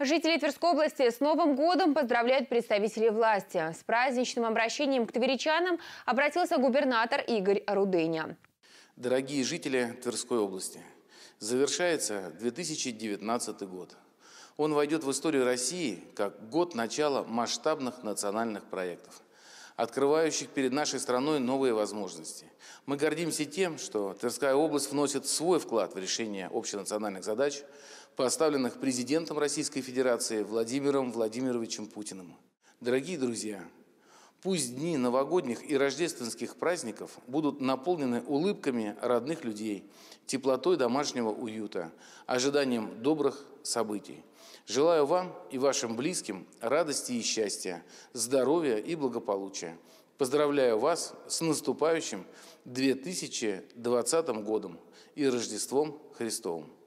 Жители Тверской области с Новым годом поздравляют представителей власти. С праздничным обращением к тверичанам обратился губернатор Игорь Рудыня. Дорогие жители Тверской области, завершается 2019 год. Он войдет в историю России как год начала масштабных национальных проектов открывающих перед нашей страной новые возможности. Мы гордимся тем, что Тверская область вносит свой вклад в решение общенациональных задач, поставленных президентом Российской Федерации Владимиром Владимировичем Путиным. Дорогие друзья, Пусть дни новогодних и рождественских праздников будут наполнены улыбками родных людей, теплотой домашнего уюта, ожиданием добрых событий. Желаю вам и вашим близким радости и счастья, здоровья и благополучия. Поздравляю вас с наступающим 2020 годом и Рождеством Христовым.